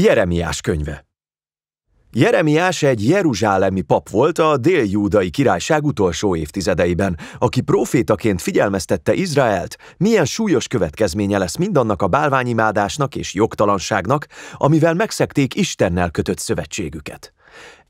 Jeremiás könyve Jeremiás egy jeruzsálemi pap volt a déljúdai királyság utolsó évtizedeiben, aki profétaként figyelmeztette Izraelt, milyen súlyos következménye lesz mindannak a bálványimádásnak és jogtalanságnak, amivel megszekték Istennel kötött szövetségüket.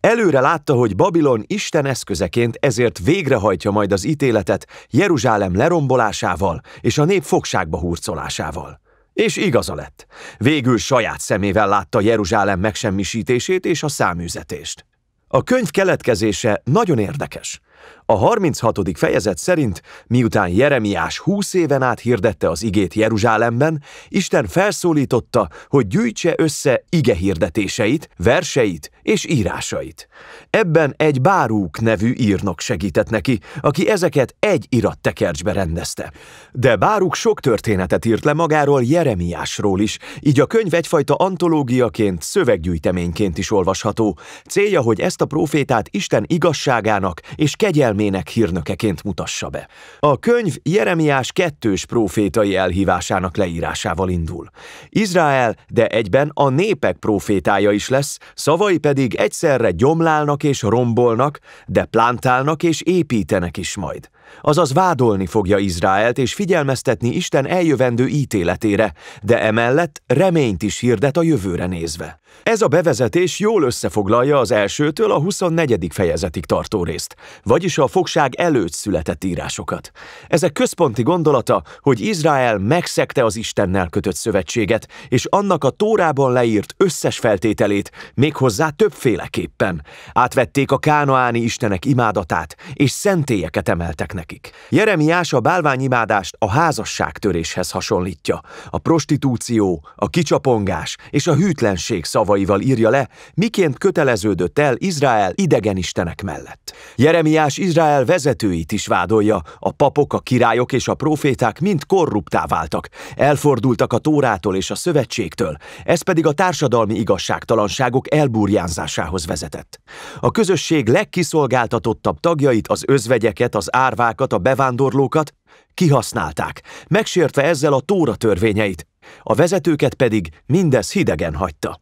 Előre látta, hogy Babilon Isten eszközeként ezért végrehajtja majd az ítéletet Jeruzsálem lerombolásával és a nép fogságba hurcolásával. És igaza lett. Végül saját szemével látta Jeruzsálem megsemmisítését és a száműzetést. A könyv keletkezése nagyon érdekes. A 36. fejezet szerint, miután Jeremiás húsz éven át hirdette az igét Jeruzsálemben, Isten felszólította, hogy gyűjtse össze ige hirdetéseit, verseit és írásait. Ebben egy Bárúk nevű írnok segített neki, aki ezeket egy irat tekercsbe rendezte. De Bárúk sok történetet írt le magáról Jeremiásról is, így a könyv egyfajta antológiaként, szöveggyűjteményként is olvasható. Célja, hogy ezt a profétát Isten igazságának és kegyelmének szerelmének hírnökeként mutassa be. A könyv Jeremiás kettős profétai elhívásának leírásával indul. Izrael, de egyben a népek prófétája is lesz, szavai pedig egyszerre gyomlálnak és rombolnak, de plántálnak és építenek is majd azaz vádolni fogja Izraelt és figyelmeztetni Isten eljövendő ítéletére, de emellett reményt is hirdet a jövőre nézve. Ez a bevezetés jól összefoglalja az elsőtől a 24. fejezetig tartó részt, vagyis a fogság előtt született írásokat. Ezek központi gondolata, hogy Izrael megszegte az Istennel kötött szövetséget, és annak a Tórában leírt összes feltételét, méghozzá többféleképpen. Átvették a kánoáni istenek imádatát, és szentélyeket emeltek nekik. Jeremiás a bálványimádást a házasságtöréshez hasonlítja. A prostitúció, a kicsapongás és a hűtlenség szavaival írja le, miként köteleződött el Izrael idegen istenek mellett. Jeremiás Izrael vezetőit is vádolja, a papok, a királyok és a proféták mind korruptá váltak, elfordultak a tórától és a szövetségtől, ez pedig a társadalmi igazságtalanságok elburjánzásához vezetett. A közösség legkiszolgáltatottabb tagjait, az özvegyeket, az árvá szlovákat, a bevándorlókat kihasználták, megsértve ezzel a tóra törvényeit, a vezetőket pedig mindez hidegen hagyta.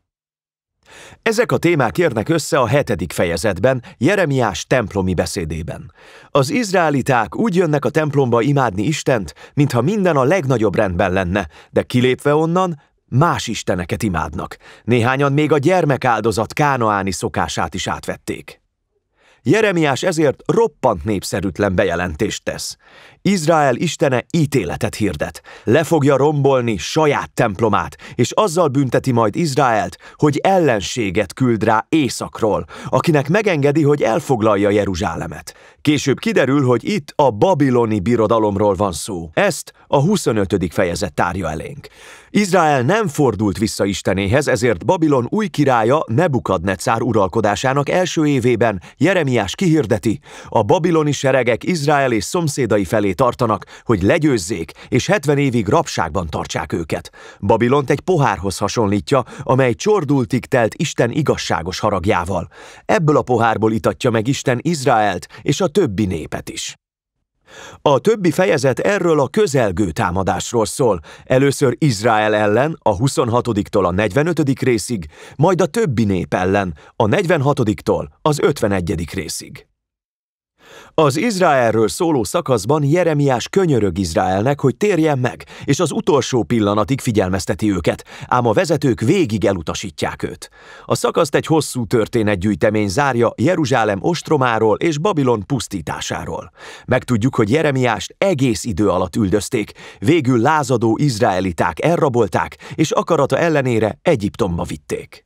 Ezek a témák érnek össze a hetedik fejezetben, Jeremiás templomi beszédében. Az izraeliták úgy jönnek a templomba imádni Istent, mintha minden a legnagyobb rendben lenne, de kilépve onnan más isteneket imádnak. Néhányan még a gyermekáldozat kánaáni szokását is átvették. Jeremiás ezért roppant népszerűtlen bejelentést tesz. Izrael istene ítéletet hirdet, le fogja rombolni saját templomát, és azzal bünteti majd Izraelt, hogy ellenséget küld rá északról, akinek megengedi, hogy elfoglalja Jeruzsálemet. Később kiderül, hogy itt a babiloni birodalomról van szó. Ezt a 25. fejezet tárja elénk. Izrael nem fordult vissza Istenéhez, ezért Babilon új királya Nebukadnecár uralkodásának első évében Jeremiás kihirdeti, a babiloni seregek Izrael és szomszédai felé tartanak, hogy legyőzzék, és 70 évig rabságban tartsák őket. Babilont egy pohárhoz hasonlítja, amely csordultig telt Isten igazságos haragjával. Ebből a pohárból itatja meg Isten Izraelt és a többi népet is. A többi fejezet erről a közelgő támadásról szól, először Izrael ellen a 26-tól a 45. részig, majd a többi nép ellen a 46-tól az 51. részig. Az Izraelről szóló szakaszban Jeremiás könyörög Izraelnek, hogy térjen meg, és az utolsó pillanatig figyelmezteti őket, ám a vezetők végig elutasítják őt. A szakaszt egy hosszú történetgyűjtemény zárja Jeruzsálem ostromáról és Babilon pusztításáról. Megtudjuk, hogy Jeremiást egész idő alatt üldözték, végül lázadó izraeliták elrabolták, és akarata ellenére Egyiptomba vitték.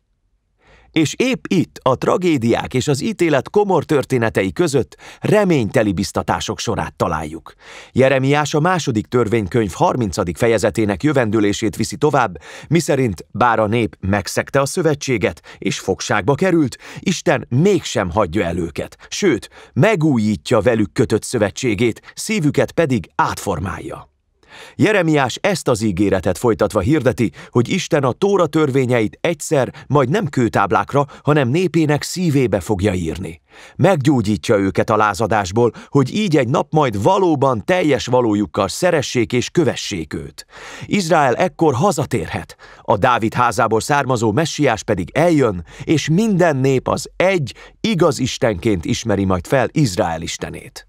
És épp itt, a tragédiák és az ítélet komor történetei között reményteli biztatások sorát találjuk. Jeremiás a második törvénykönyv 30. fejezetének jövendőlését viszi tovább, miszerint bár a nép megszegte a szövetséget és fogságba került, Isten mégsem hagyja el őket, sőt, megújítja velük kötött szövetségét, szívüket pedig átformálja. Jeremiás ezt az ígéretet folytatva hirdeti, hogy Isten a Tóra törvényeit egyszer, majd nem kőtáblákra, hanem népének szívébe fogja írni. Meggyógyítja őket a lázadásból, hogy így egy nap majd valóban teljes valójukkal szeressék és kövessék őt. Izrael ekkor hazatérhet, a Dávid házából származó messiás pedig eljön, és minden nép az egy, igaz Istenként ismeri majd fel Izrael Istenét.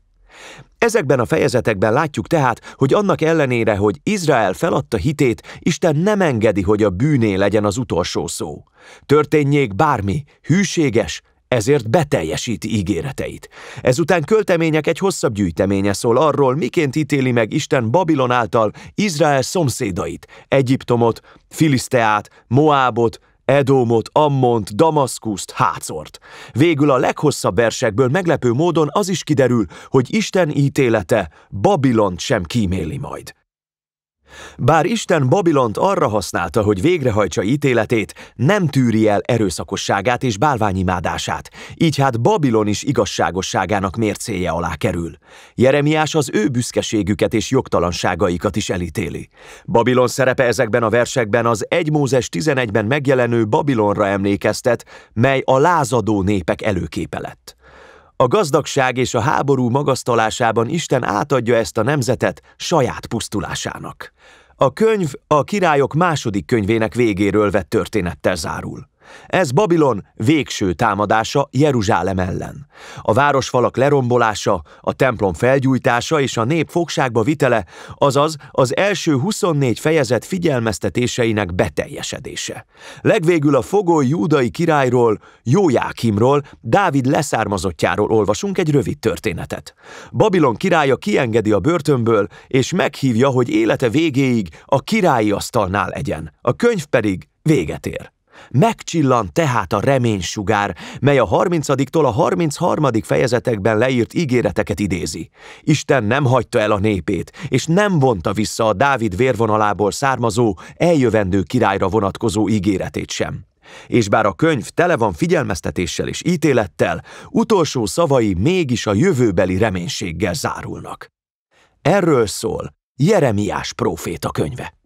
Ezekben a fejezetekben látjuk tehát, hogy annak ellenére, hogy Izrael feladta hitét, Isten nem engedi, hogy a bűné legyen az utolsó szó. Történjék bármi, hűséges, ezért beteljesíti ígéreteit. Ezután költemények egy hosszabb gyűjteménye szól arról, miként ítéli meg Isten Babilon által Izrael szomszédait, Egyiptomot, Filiszteát, Moábot, Edomot, Ammont, Damaszkuszt, Hácort. Végül a leghosszabb versekből meglepő módon az is kiderül, hogy Isten ítélete Babilont sem kíméli majd. Bár Isten Babilont arra használta, hogy végrehajtsa ítéletét, nem tűri el erőszakosságát és bálványimádását, így hát Babilon is igazságosságának mércéje alá kerül. Jeremiás az ő büszkeségüket és jogtalanságaikat is elítéli. Babilon szerepe ezekben a versekben az 1 Mózes 11-ben megjelenő Babilonra emlékeztet, mely a lázadó népek előképe lett. A gazdagság és a háború magasztalásában Isten átadja ezt a nemzetet saját pusztulásának. A könyv a királyok második könyvének végéről vett történettel zárul. Ez Babilon végső támadása Jeruzsálem ellen. A városfalak lerombolása, a templom felgyújtása és a nép fogságba vitele, azaz az első 24 fejezet figyelmeztetéseinek beteljesedése. Legvégül a fogoly júdai királyról, Jójákimról, Dávid leszármazottjáról olvasunk egy rövid történetet. Babilon királya kiengedi a börtönből, és meghívja, hogy élete végéig a királyi asztalnál egyen. a könyv pedig véget ér. Megcsillan tehát a reménysugár, mely a 30-tól a 33. fejezetekben leírt ígéreteket idézi. Isten nem hagyta el a népét, és nem vonta vissza a Dávid vérvonalából származó, eljövendő királyra vonatkozó ígéretét sem. És bár a könyv tele van figyelmeztetéssel és ítélettel, utolsó szavai mégis a jövőbeli reménységgel zárulnak. Erről szól Jeremiás próféta könyve.